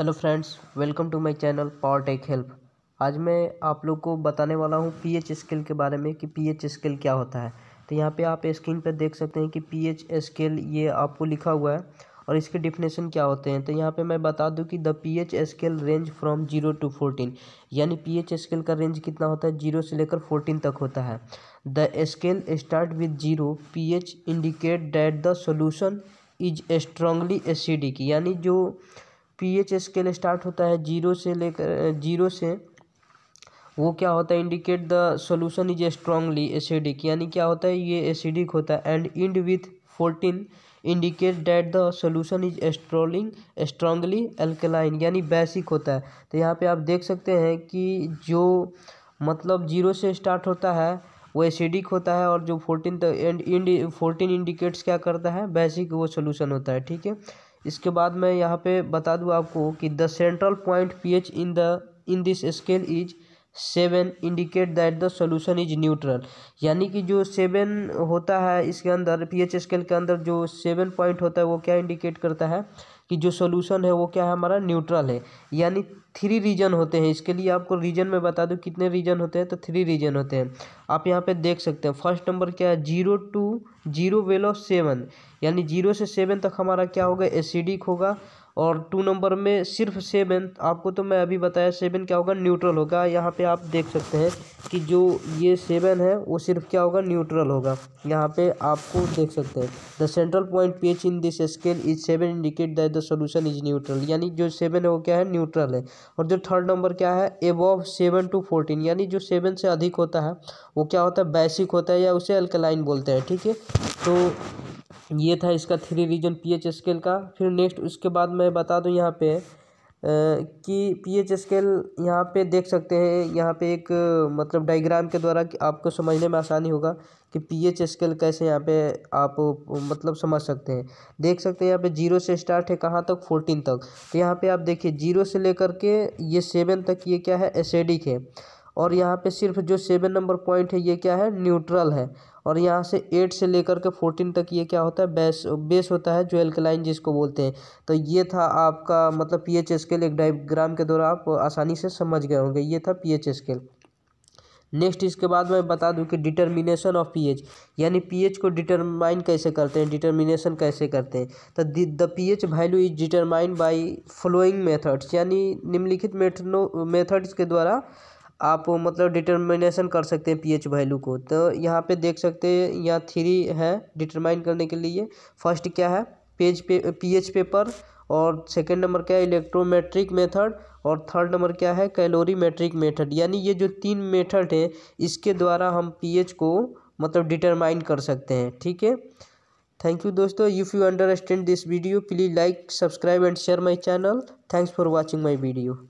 hello friends welcome to my channel power tech help आज मैं आप लोग को बताने वाला हूँ पीएच स्केल के बारे में कि पीएच स्केल क्या होता है तो यहाँ पे आप स्क्रीन पर देख सकते हैं कि पीएच स्केल ये आपको लिखा हुआ है और इसके डिफिनेशन क्या होते हैं तो यहाँ पे मैं बता दूँ कि the P H scale range from zero to fourteen यानी पी एच स्केल का रेंज कितना होता है जीरो से लेकर फोर्टीन तक होता है the scale start with zero P H indicate that the solution is strongly acidic यानी जो पीएच स्केल स्टार्ट होता है जीरो से लेकर जीरो से वो क्या होता है indicate the solution is strongly acidic यानी क्या होता है ये एसिडिक होता है and end with fourteen indicate that the solution is strolling strongly alkaline यानी बेसिक होता है तो यहाँ पे आप देख सकते हैं कि जो मतलब जीरो से स्टार्ट होता है वो एसिडिक होता है और जो fourteen and end fourteen indicates क्या करता है बेसिक वो सोल्यूशन होता है ठीक है इसके बाद मैं यहाँ पे बता दूँ आपको कि the central point P H in the in this scale is seven indicate that the solution is neutral यानी कि जो सेवन होता है इसके अंदर पी एच स्केल के अंदर जो सेवन पॉइंट होता है वो क्या इंडिकेट करता है कि जो सोल्यूशन है वो क्या है हमारा न्यूट्रल है यानी थ्री रीजन होते हैं इसके लिए आपको रीजन में बता दूँ कितने रीजन होते हैं तो थ्री रीजन होते हैं आप यहाँ पे देख सकते हैं फर्स्ट नंबर क्या है zero to zero below seven यानी जीरो से सेवन तक हमारा क्या होगा एसिडिक होगा और टू नंबर में सिर्फ सेवन आपको तो मैं अभी बताया सेवन क्या होगा न्यूट्रल होगा यहाँ पे आप देख सकते हैं कि जो ये सेवन है वो सिर्फ क्या होगा न्यूट्रल होगा यहाँ पे आपको देख सकते हैं the central point P H in this scale is seven indicate that the solution is neutral यानी जो सेवन है वो क्या है न्यूट्रल है और जो थर्ड नंबर क्या है एबॉव सेवन टू फोर्टीन यानी जो सेवन से अधिक होता है वो क्या होता है बेसिक होता है या उसे अल्कलाइन बोलते हैं ठीक है तो ये था इसका three region P H scale का फिर नेक्स्ट उसके बाद मैं बता दूँ यहाँ पे कि पी एच स्केल यहाँ पे देख सकते हैं यहाँ पे एक मतलब डायग्राम के द्वारा कि आपको समझने में आसानी होगा कि पी एच स्केल कैसे यहाँ पे आप मतलब समझ सकते हैं देख सकते हैं यहाँ पे जीरो से स्टार्ट है कहाँ तक फोर्टीन तक तो यहाँ पे आप देखिए जीरो से लेकर के ये सेवन तक ये क्या है एसेडिक है और यहाँ पे सिर्फ जो सेवन नंबर पॉइंट है ये क्या है न्यूट्रल है और यहाँ से एट से लेकर के फोर्टीन तक ये क्या होता है बेस बेस होता है जो एल्कलाइन जिसको बोलते हैं तो ये था आपका मतलब पी एच स्केल एक डायग्राम के द्वारा आप आसानी से समझ गए होंगे ये था पी एच स्केल नेक्स्ट इसके बाद मैं बता दूं कि डिटर्मिनेशन ऑफ पीएच यानी पीएच को डिटरमाइन कैसे करते हैं डिटर्मिनेशन कैसे करते हैं तो the PH value is determine by following methods यानी निम्नलिखित मेथडों मेथड्स के द्वारा आप मतलब डिटरमिनेशन कर सकते हैं पीएच वैल्यू को तो यहाँ पे देख सकते हैं यहाँ थ्री है डिटरमाइन करने के लिए फर्स्ट क्या है पेज पे पीएच पेपर और सेकेंड नंबर क्या है इलेक्ट्रोमेट्रिक मेथड और थर्ड नंबर क्या है कैलोरी मेट्रिक मेथड यानी ये जो तीन मेथड है इसके द्वारा हम पीएच को मतलब डिटरमाइन कर सकते हैं ठीक है थैंक यू दोस्तों if you understand this video please like subscribe and share my channel thanks for watching my video